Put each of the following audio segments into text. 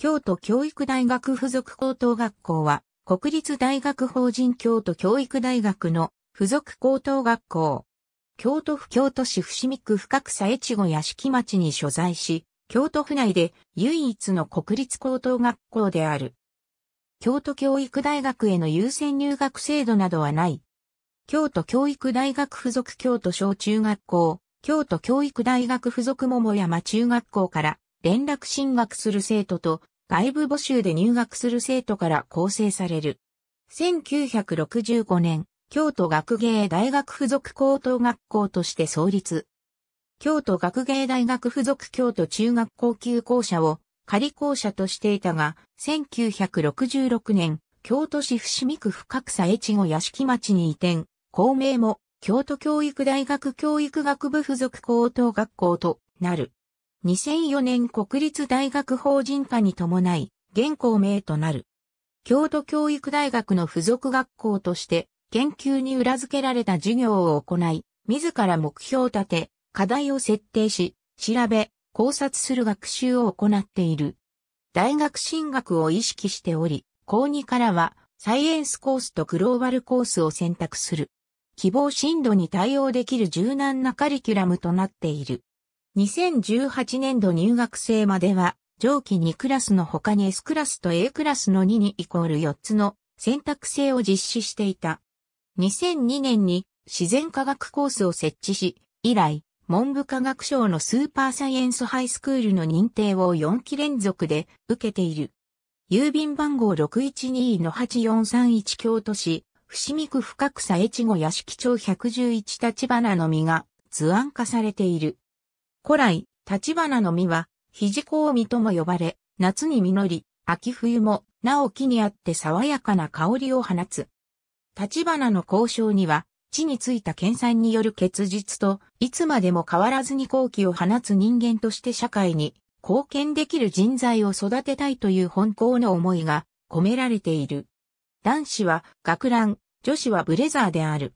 京都教育大学附属高等学校は、国立大学法人京都教育大学の附属高等学校。京都府京都市伏見区深草越後屋敷町に所在し、京都府内で唯一の国立高等学校である。京都教育大学への優先入学制度などはない。京都教育大学附属京都小中学校、京都教育大学附属桃山中学校から連絡進学する生徒と外部募集で入学する生徒から構成される。1965年、京都学芸大学附属高等学校として創立。京都学芸大学附属京都中学校級校舎を仮校舎としていたが、1966年、京都市伏見区深草越後屋敷町に移転、校名も京都教育大学教育学部附属高等学校となる。2004年国立大学法人化に伴い、現行名となる。京都教育大学の付属学校として、研究に裏付けられた授業を行い、自ら目標を立て、課題を設定し、調べ、考察する学習を行っている。大学進学を意識しており、高2からはサイエンスコースとグローバルコースを選択する。希望進度に対応できる柔軟なカリキュラムとなっている。2018年度入学生までは、上記2クラスの他に S クラスと A クラスの2にイコール4つの選択制を実施していた。2002年に自然科学コースを設置し、以来、文部科学省のスーパーサイエンスハイスクールの認定を4期連続で受けている。郵便番号612-8431京都市、伏見区深草越後屋敷町111立花の実が図案化されている。古来、立花の実は、肘う実とも呼ばれ、夏に実り、秋冬も、なお木にあって爽やかな香りを放つ。立花の交渉には、地についた研鑽による結実と、いつまでも変わらずに好奇を放つ人間として社会に貢献できる人材を育てたいという本校の思いが込められている。男子は学ラン、女子はブレザーである。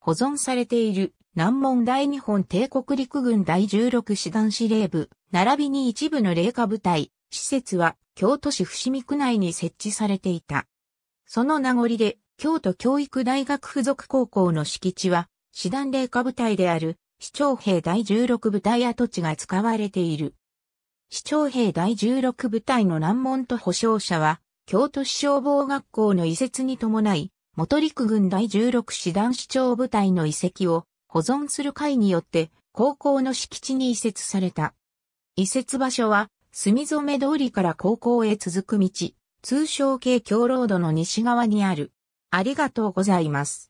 保存されている南門大日本帝国陸軍第16師団司令部、並びに一部の霊下部隊、施設は京都市伏見区内に設置されていた。その名残で、京都教育大学附属高校の敷地は、師団霊下部隊である、市長兵第16部隊跡地が使われている。市長兵第16部隊の難問と保障者は、京都市消防学校の移設に伴い、元陸軍第16師団市長部隊の移籍を保存する会によって高校の敷地に移設された。移設場所は、墨染通りから高校へ続く道、通称系京ロードの西側にある。ありがとうございます。